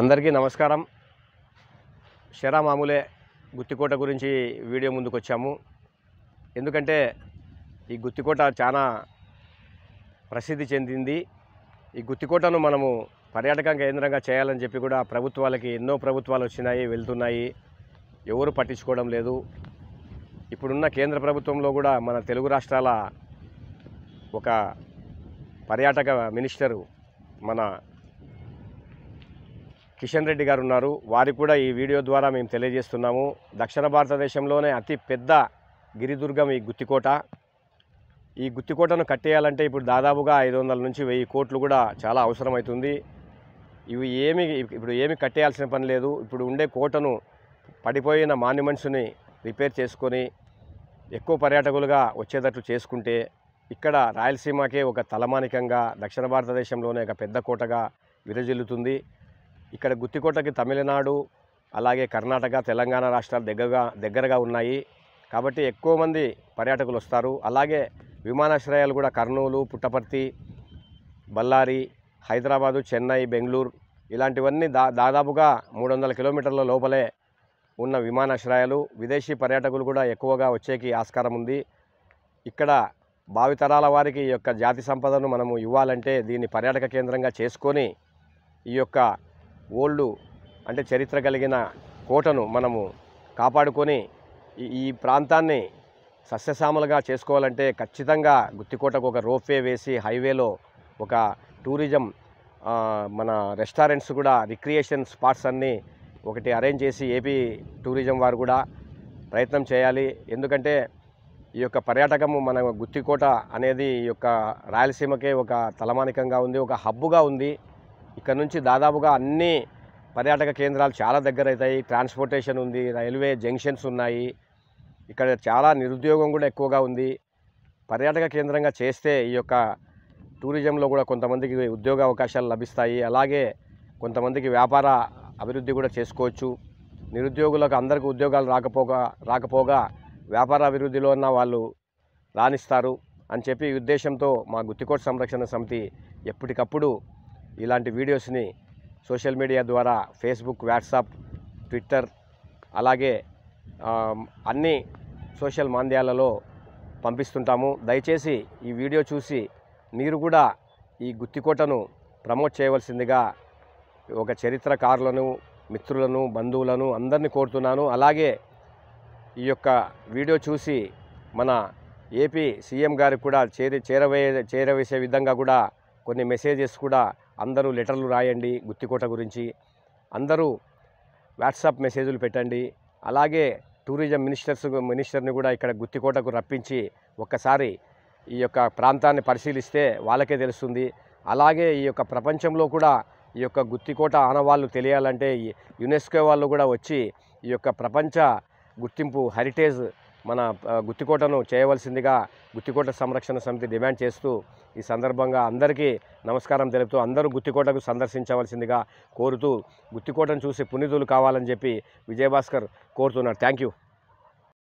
అందరికీ నమస్కారం షెరా మామూలే గుత్తికోట గురించి వీడియో ముందుకు వచ్చాము ఎందుకంటే ఈ గుత్తికోట చాలా ప్రసిద్ధి చెందింది ఈ గుత్తికోటను మనము పర్యాటక కేంద్రంగా చేయాలని చెప్పి కూడా ప్రభుత్వాలకి ఎన్నో ప్రభుత్వాలు వచ్చినాయి వెళ్తున్నాయి ఎవరు పట్టించుకోవడం లేదు ఇప్పుడున్న కేంద్ర ప్రభుత్వంలో కూడా మన తెలుగు రాష్ట్రాల ఒక పర్యాటక మినిస్టరు మన కిషన్ రెడ్డి గారు ఉన్నారు వారికి కూడా ఈ వీడియో ద్వారా మేము తెలియజేస్తున్నాము దక్షిణ భారతదేశంలోనే అతి పెద్ద గిరిదుర్గం ఈ గుత్తికోట ఈ గుత్తికోటను కట్టేయాలంటే ఇప్పుడు దాదాపుగా ఐదు వందల నుంచి వెయ్యి కోట్లు కూడా చాలా అవసరమవుతుంది ఇవి ఏమి ఇప్పుడు ఏమి కట్టేయాల్సిన పని లేదు ఇప్పుడు ఉండే కోటను పడిపోయిన మాన్యుమెంట్స్ని రిపేర్ చేసుకొని ఎక్కువ పర్యాటకులుగా వచ్చేటట్లు చేసుకుంటే ఇక్కడ రాయలసీమకే ఒక తలమానికంగా దక్షిణ భారతదేశంలోనే ఒక పెద్ద కోటగా విరజిల్లుతుంది ఇక్కడ గుత్తికోటకి తమిళనాడు అలాగే కర్ణాటక తెలంగాణ రాష్ట్రాలు దగ్గరగా దగ్గరగా ఉన్నాయి కాబట్టి ఎక్కువ మంది పర్యాటకులు వస్తారు అలాగే విమానాశ్రయాలు కూడా కర్నూలు పుట్టపర్తి బళ్ళారి హైదరాబాదు చెన్నై బెంగళూరు ఇలాంటివన్నీ దా దాదాపుగా మూడు వందల కిలోమీటర్ల లోపలే ఉన్న విమానాశ్రయాలు విదేశీ పర్యాటకులు కూడా ఎక్కువగా వచ్చేకి ఆస్కారం ఉంది ఇక్కడ భావితరాల వారికి ఈ యొక్క జాతి సంపదను మనము ఇవ్వాలంటే దీన్ని పర్యాటక కేంద్రంగా చేసుకొని ఈ యొక్క ఓల్డ్ అంటే చరిత్ర కలిగిన కోటను మనము కాపాడుకొని ఈ ప్రాంతాన్ని సస్యశామలుగా చేసుకోవాలంటే ఖచ్చితంగా గుత్తికోటకు ఒక రోప్వే వేసి హైవేలో ఒక టూరిజం మన రెస్టారెంట్స్ కూడా రిక్రియేషన్ స్పాట్స్ అన్నీ ఒకటి అరేంజ్ చేసి ఏపీ టూరిజం వారు కూడా ప్రయత్నం చేయాలి ఎందుకంటే ఈ యొక్క పర్యాటకము మన గుత్తికోట అనేది ఈ యొక్క రాయలసీమకే ఒక తలమానికంగా ఉంది ఒక హబ్బుగా ఉంది ఇక్కడ నుంచి దాదాపుగా అన్ని పర్యాటక కేంద్రాలు చాలా దగ్గర అవుతాయి ట్రాన్స్పోర్టేషన్ ఉంది రైల్వే జంక్షన్స్ ఉన్నాయి ఇక్కడ చాలా నిరుద్యోగం కూడా ఎక్కువగా ఉంది పర్యాటక కేంద్రంగా చేస్తే ఈ యొక్క టూరిజంలో కూడా కొంతమందికి ఉద్యోగ అవకాశాలు లభిస్తాయి అలాగే కొంతమందికి వ్యాపార అభివృద్ధి కూడా చేసుకోవచ్చు నిరుద్యోగులకు అందరికీ ఉద్యోగాలు రాకపోగా రాకపోగా వ్యాపార అభివృద్ధిలో ఉన్న వాళ్ళు రాణిస్తారు అని చెప్పి ఈ ఉద్దేశంతో మా గుత్తికోట సంరక్షణ సమితి ఎప్పటికప్పుడు ఇలాంటి వీడియోస్ని సోషల్ మీడియా ద్వారా ఫేస్బుక్ వాట్సాప్ ట్విట్టర్ అలాగే అన్ని సోషల్ మాధ్యాలలో పంపిస్తుంటాము దయచేసి ఈ వీడియో చూసి మీరు కూడా ఈ గుత్తికోటను ప్రమోట్ చేయవలసిందిగా ఒక చరిత్రకారులను మిత్రులను బంధువులను అందరినీ కోరుతున్నాను అలాగే ఈ యొక్క వీడియో చూసి మన ఏపీ సీఎం గారికి కూడా చేరి చేరవే చేరవేసే విధంగా కూడా కొన్ని మెసేజెస్ కూడా అందరూ లెటర్లు రాయండి గుత్తికోట గురించి అందరూ వాట్సాప్ మెసేజ్లు పెట్టండి అలాగే టూరిజం మినిస్టర్స్ మినిస్టర్ని కూడా ఇక్కడ గుత్తికోటకు రప్పించి ఒక్కసారి ఈ యొక్క ప్రాంతాన్ని పరిశీలిస్తే వాళ్ళకే తెలుస్తుంది అలాగే ఈ యొక్క ప్రపంచంలో కూడా ఈ యొక్క గుత్తికోట ఆనవాళ్ళు తెలియాలంటే యునెస్కో వాళ్ళు కూడా వచ్చి ఈ యొక్క ప్రపంచ గుర్తింపు హెరిటేజ్ మన గుత్తికోటను చేయవలసిందిగా గుత్తికోట సంరక్షణ సమితి డిమాండ్ చేస్తూ ఈ సందర్భంగా అందరికీ నమస్కారం తెలుపుతూ అందరూ గుత్తికోటకు సందర్శించవలసిందిగా కోరుతూ గుత్తికోటను చూసి పునీతులు కావాలని చెప్పి విజయభాస్కర్ కోరుతున్నారు థ్యాంక్ యూ